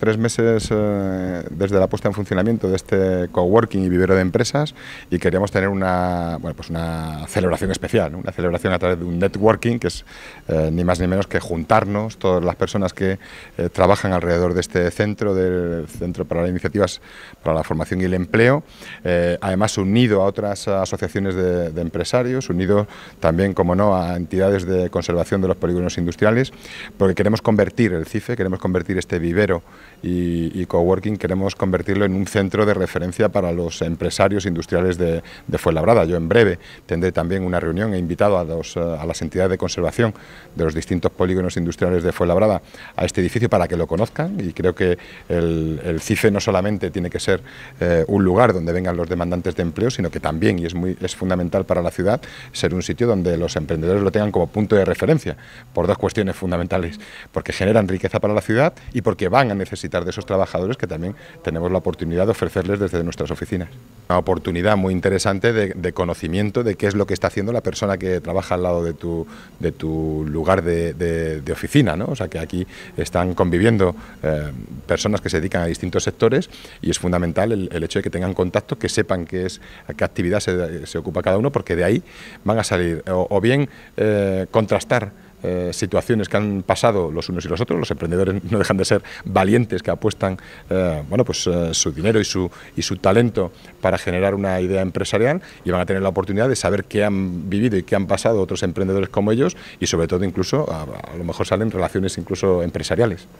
Tres meses eh, desde la puesta en funcionamiento de este coworking y vivero de empresas y queríamos tener una, pues una celebración especial, una celebración a través de un networking, que es eh, ni más ni menos que juntarnos todas las personas que eh, trabajan alrededor de este centro, del Centro para las Iniciativas para la Formación y el Empleo, además unido a otras asociaciones de, empresarios, unido también, como no, a entidades de conservación de los polígonos industriales, porque queremos convertir el CIFE, queremos convertir este vivero y, coworking queremos convertirlo en un centro de referencia para los empresarios industriales de, de Fuenlabrada. Yo en breve tendré también una reunión, he invitado a, eh, a, las entidades de conservación de los distintos polígonos industriales de Fuenlabrada a este edificio para que lo conozcan y creo que el, CIFE no solamente tiene que ser eh, un lugar donde vengan los demandantes de empleo, sino que también, y es, muy, es fundamental para la ciudad, ser un sitio donde los emprendedores lo tengan como punto de referencia, por dos cuestiones fundamentales, porque generan riqueza para la ciudad y porque van a necesitar de esos trabajadores que también tenemos la oportunidad de ofrecerles desde nuestras oficinas. Una oportunidad muy interesante de, conocimiento de qué es lo que está haciendo la persona que trabaja al lado de tu, de tu lugar de, oficina, O sea que aquí están conviviendo eh, personas que se dedican a distintos sectores y es fundamental el, hecho de que tengan contacto, que sepan qué es, qué actividad se, ocupa cada uno, porque de ahí van a salir o, bien eh, contrastar eh, situaciones que han pasado los unos y los otros. Los emprendedores no dejan de ser valientes que apuestan eh, bueno, pues, eh, su dinero y su, y su talento para generar una idea empresarial y van a tener la oportunidad de saber qué han vivido y qué han pasado otros emprendedores como ellos y sobre todo incluso a lo mejor salen relaciones incluso empresariales.